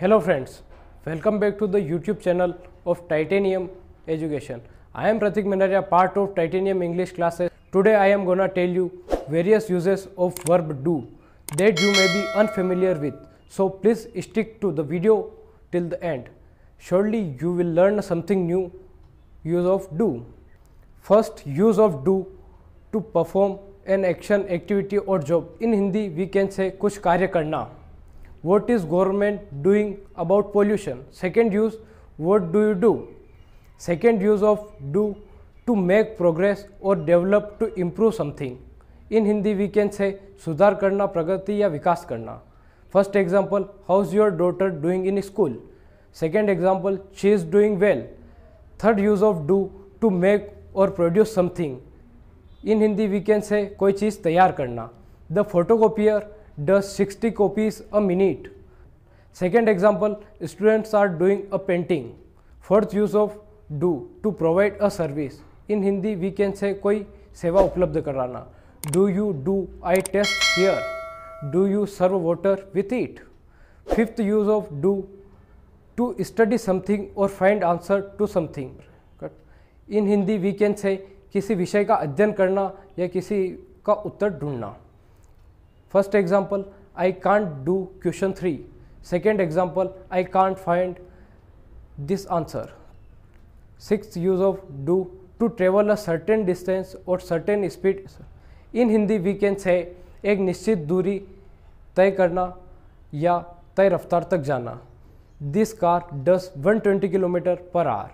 Hello friends, welcome back to the YouTube channel of Titanium Education. I am Pratik Minaria, part of Titanium English classes. Today I am gonna tell you various uses of verb do that you may be unfamiliar with. So please stick to the video till the end. Surely you will learn something new use of do. First use of do to perform an action, activity or job. In Hindi we can say कुछ karna. what is government doing about pollution second use what do you do second use of do to make progress or develop to improve something in hindi we can say sudhar karna pragati ya vikas karna first example how is your daughter doing in school second example she is doing well third use of do to make or produce something in hindi we can say koi cheez taiyar karna the photocopier does 60 copies a minute. Second example, students are doing a painting. First use of do to provide a service. In Hindi we can say koi seva uplabdh karana. Do you do I test here? Do you serve water with it? Fifth use of do to study something or find answer to something. In Hindi we can say किसी विषय का अध्ययन करना या किसी का उत्तर ढूंढना First example, I can't do question 3. Second example, I can't find this answer. Sixth use of do to travel a certain distance or certain speed. In Hindi, we can say ek nishit duri tay karna ya tay raftar tak jana. This car does 120 kilometer per hour.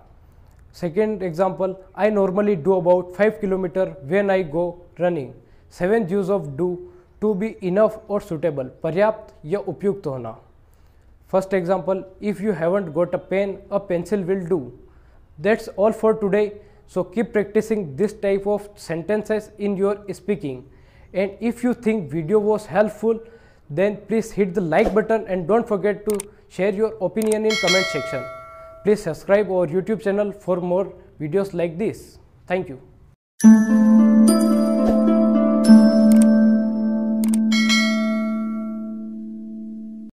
Second example, I normally do about 5 kilometer when I go running. Seventh use of do to be enough और suitable पर्याप्त या उपयुक्त होना first example if you haven't got a pen a pencil will do that's all for today so keep practising this type of sentences in your speaking and if you think video was helpful then please hit the like button and don't forget to share your opinion in comment section please subscribe our YouTube channel for more videos like this thank you